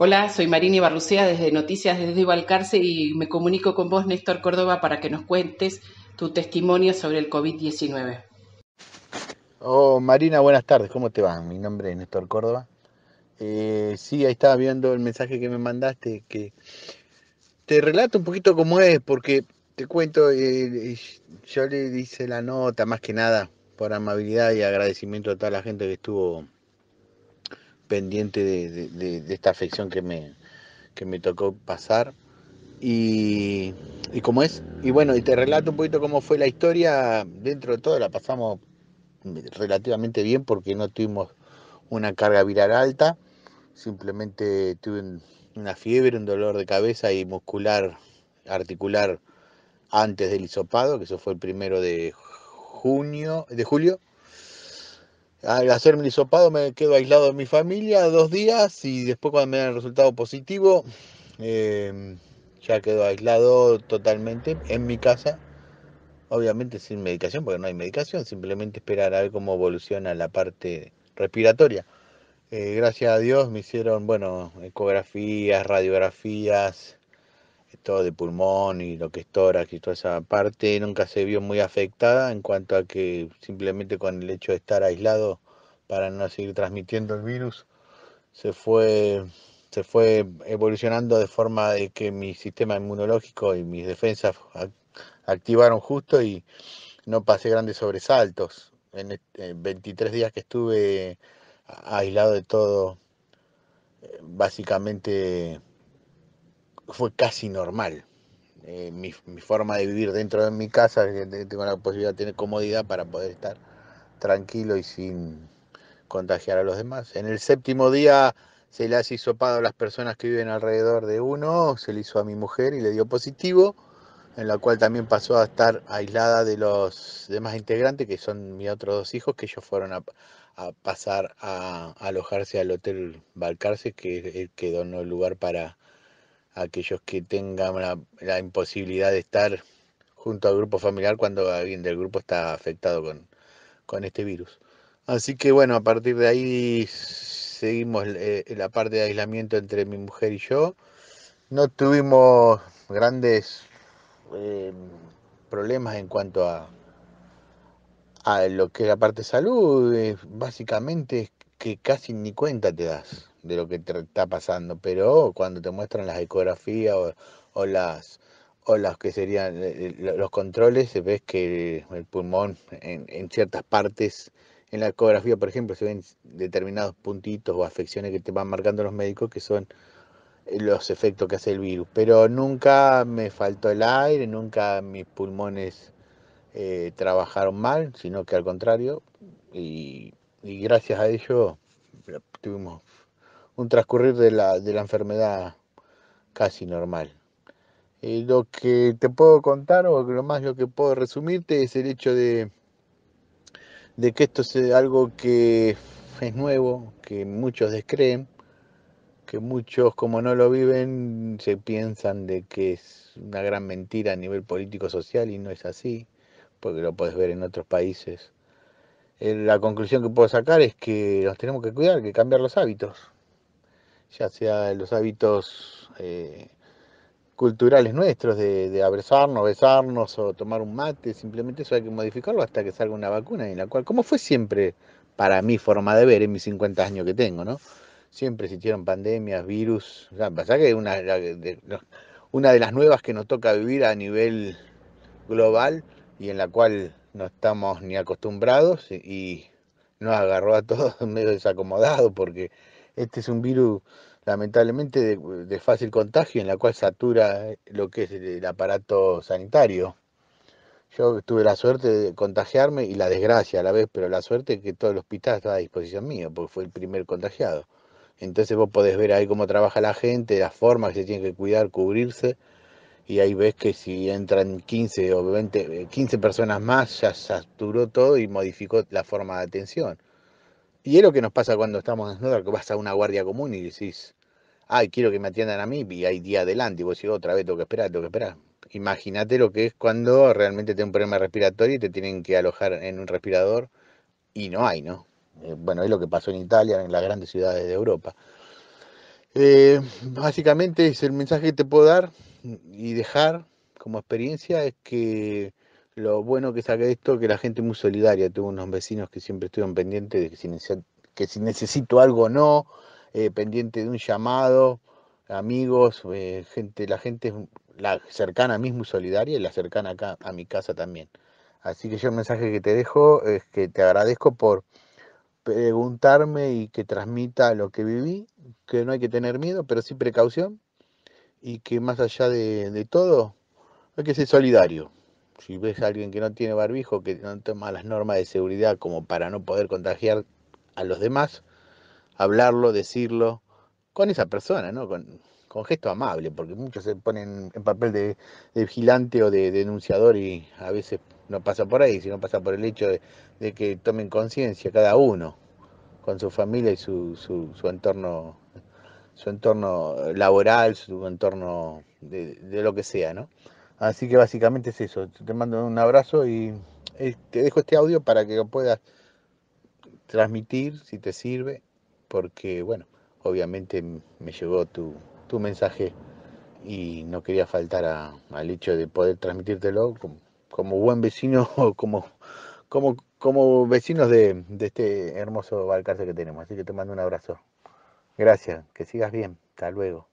Hola, soy Marini Barrucea desde Noticias desde Valcarce y me comunico con vos, Néstor Córdoba, para que nos cuentes tu testimonio sobre el COVID-19. Oh, Marina, buenas tardes, ¿cómo te va? Mi nombre es Néstor Córdoba. Eh, sí, ahí estaba viendo el mensaje que me mandaste, que te relato un poquito cómo es, porque te cuento, eh, eh, yo le hice la nota más que nada por amabilidad y agradecimiento a toda la gente que estuvo pendiente de, esta afección que me, me tocó pasar. Y, y cómo es, y bueno, y te relato un poquito cómo fue la historia, dentro de todo la pasamos relativamente bien porque no tuvimos una carga viral alta, simplemente tuve una fiebre, un dolor de cabeza y muscular, articular antes del hisopado, que eso fue el primero de junio, de julio, al hacerme el hisopado me quedo aislado de mi familia dos días y después cuando me dan el resultado positivo em, ya quedo aislado totalmente en mi casa, obviamente sin medicación, porque no hay medicación, simplemente esperar a ver cómo evoluciona la parte respiratoria. Eh, gracias a Dios me hicieron, bueno, ecografías, radiografías, todo de pulmón y lo que es tórax y toda esa parte nunca se vio muy afectada en cuanto a que simplemente con el hecho de estar aislado para no seguir transmitiendo el virus se fue se fue evolucionando de forma de que mi sistema inmunológico y mis defensas activaron justo y no pasé grandes sobresaltos en 23 días que estuve aislado de todo eh, básicamente fue casi normal. Eh, mi, forma de vivir dentro de mi casa, que tengo la posibilidad de tener comodidad para poder estar tranquilo y sin contagiar a los demás. En el séptimo día se le hizo pado a las personas que viven alrededor de uno, se le hizo a mi mujer y le dio positivo, en la cual también pasó a estar aislada de los demás integrantes, que son mis otros dos hijos, que ellos fueron a, pasar a, alojarse al hotel Balcarce, que quedó que donó el lugar para aquellos que tengan la, imposibilidad de estar junto al grupo familiar cuando alguien del grupo está afectado con, este virus. Así que bueno, a partir de ahí seguimos eh, la parte de aislamiento entre mi mujer y yo. No tuvimos grandes eh, problemas en cuanto a, a lo que es la parte de salud. Eh, básicamente que casi ni cuenta te das de lo que te está pasando, pero cuando te muestran las ecografías o, las o las que serían eh, los controles, se ves que el pulmón en, ciertas partes, en la ecografía, por ejemplo, se ven determinados puntitos o afecciones que te van marcando los médicos que son eh, los efectos que hace el virus. Pero nunca me faltó el aire, nunca mis pulmones eh, trabajaron mal, sino que al contrario, y y gracias a ello eh, tuvimos un transcurrir de la, de la enfermedad casi normal. y eh, lo que te puedo contar o lo más lo que puedo resumirte es el hecho de, de que esto es eh, algo que es nuevo, que muchos descreen, que muchos como no lo viven se piensan de que es una gran mentira a nivel político-social y no es así, porque lo puedes ver en otros países eh, la conclusión que puedo sacar es que nos tenemos que cuidar, que cambiar los hábitos, ya sea los hábitos eh, culturales nuestros de, abrazarnos, besarnos o tomar un mate, simplemente eso hay que modificarlo hasta que salga una vacuna en la cual, como fue siempre para mi forma de ver en mis 50 años que tengo, ¿no? Siempre existieron pandemias, virus, o sea, pasa que una una de las nuevas que nos toca vivir a nivel global y en la cual no estamos ni acostumbrados y nos agarró a todos medio desacomodados porque este es un virus lamentablemente de, fácil contagio en la cual satura eh, lo que es el aparato sanitario. Yo tuve la suerte de contagiarme y la desgracia a la vez, pero la suerte es que todo el hospital estaba a disposición mío porque fue el primer contagiado. Entonces vos podés ver ahí cómo trabaja la gente, las formas que se tienen que cuidar, cubrirse y ahí ves que si entran 15 o 20, 15 eh, personas más, ya saturó todo y modificó la forma de atención. Y es lo que nos pasa cuando estamos en que vas a una guardia común y decís, ay, quiero que me atiendan a mí, y hay día adelante, y vos decís, otra vez tengo que esperar, tengo que esperar. Imagínate lo que es cuando realmente tenés un problema respiratorio y te tienen que alojar en un respirador y no hay, ¿no? Eh, bueno, es lo que pasó en Italia, en las grandes ciudades de Europa. Eh, básicamente es el mensaje que te puedo dar y dejar como experiencia es que lo bueno que saqué de esto que la gente es muy solidaria. Tuve unos vecinos que siempre estuvieron pendientes de que si, necesito algo o no, eh, pendiente de un llamado, amigos, eh, gente, la gente la cercana a mí es muy solidaria y la cercana acá a mi casa también. Así que yo el mensaje que te dejo es que te agradezco por preguntarme y que transmita lo que viví, que no hay que tener miedo, pero sí precaución, y que más allá de, todo hay que ser solidario. Si ves a alguien que no tiene barbijo, que no toma las normas de seguridad como para no poder contagiar a los demás, hablarlo, decirlo con esa persona, ¿no? Con, gesto amable, porque muchos se ponen en papel de, vigilante o de, denunciador y a veces no pasa por ahí, sino pasa por el hecho de, que tomen conciencia cada uno con su familia y su, su, su entorno su entorno laboral, su entorno de, lo que sea, ¿no? Así que básicamente es eso. Te mando un abrazo y eh, te dejo este audio para que lo puedas transmitir si te sirve, porque bueno, obviamente me llegó tu, mensaje y no quería faltar a, al hecho de poder transmitírtelo como, buen vecino o como, como, como vecinos de, de este hermoso Valcarce que tenemos. Así que te mando un abrazo. Gracias, que sigas bien. Hasta luego.